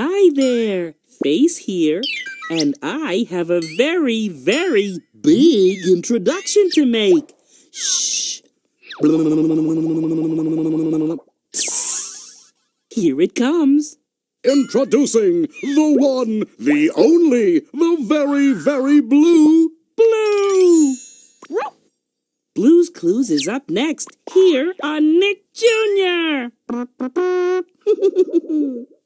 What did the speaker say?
Hi there, Face here, and I have a very, very big introduction to make. Shh. Here it comes. Introducing the one, the only, the very, very blue, blue. Blue's Clues is up next here on Nick Jr.